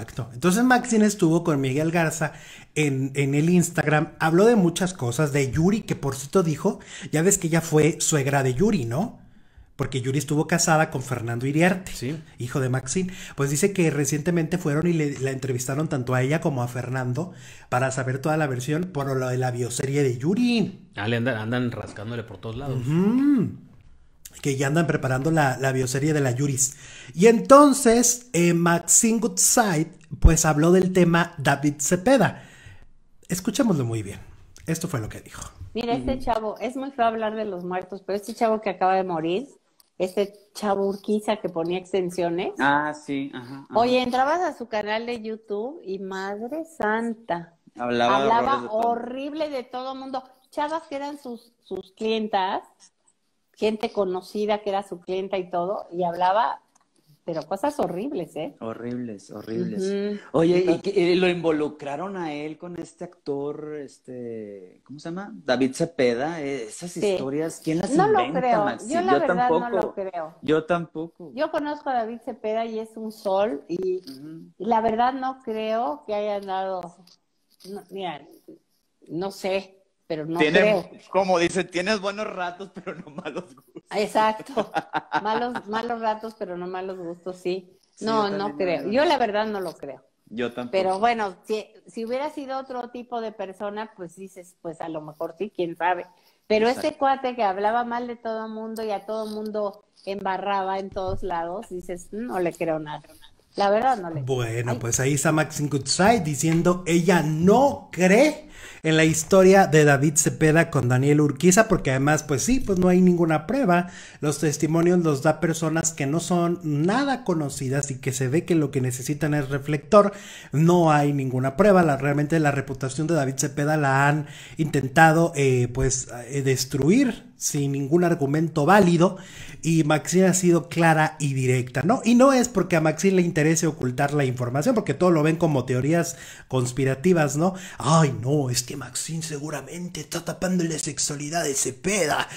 Exacto. Entonces Maxine estuvo con Miguel Garza en, el Instagram, habló de muchas cosas, de Yuri, que por cierto dijo, ya ves que ella fue suegra de Yuri, ¿no? Porque Yuri estuvo casada con Fernando Iriarte, hijo de Maxine. Pues dice que recientemente fueron y la entrevistaron tanto a ella como a Fernando para saber toda la versión por lo de la bioserie de Yuri. Ah, le andan, rascándole por todos lados que ya andan preparando la, la, bioserie de la Yuris. Y entonces, eh, Maxine Goodside, pues habló del tema David Cepeda. Escuchémoslo muy bien. Esto fue lo que dijo. Mira, este chavo, es muy feo hablar de los muertos, pero este chavo que acaba de morir, este chavo Urquiza que ponía extensiones. Ah, sí, ajá, Oye, entrabas a su canal de YouTube y madre santa. Hablaba, horrible de todo mundo. Chavas que eran sus, sus clientas, gente conocida que era su clienta y todo, y hablaba, pero cosas horribles, ¿eh? Horribles, horribles. Oye, ¿y, eh, lo involucraron a él con este actor, este, ¿cómo se llama? David Cepeda. Eh, esas historias, ¿quién las no lo creo. Yo, la verdad, No lo creo. Yo tampoco. Yo conozco a David Cepeda y es un sol, y, la verdad no creo que haya dado, mira, no sé, pero no Como dice, tienes buenos ratos, pero no malos gustos. Ah, exacto, malos, malos ratos, pero no malos gustos, sí. no, no creo. Yo la verdad no lo creo. Yo tampoco. Pero bueno, si, si, hubiera sido otro tipo de persona, pues dices, pues a lo mejor sí, quién sabe. Pero este cuate que hablaba mal de todo mundo y a todo el mundo embarraba en todos lados, dices, no le creo nada. La verdad no le creo. Bueno, pues ahí está Maxine Goodside diciendo, ella no cree en la historia de David Cepeda con Daniel Urquiza, porque además, pues sí, pues no hay ninguna prueba. Los testimonios los da personas que no son nada conocidas y que se ve que lo que necesitan es reflector. No hay ninguna prueba. La, realmente la reputación de David Cepeda la han intentado, eh, pues, eh, destruir sin ningún argumento válido y Maxine ha sido clara y directa, ¿no? Y no es porque a Maxine le interese ocultar la información, porque todo lo ven como teorías conspirativas, ¿no? Ay, no, es que Maxine seguramente está tapando la sexualidad de Cepeda.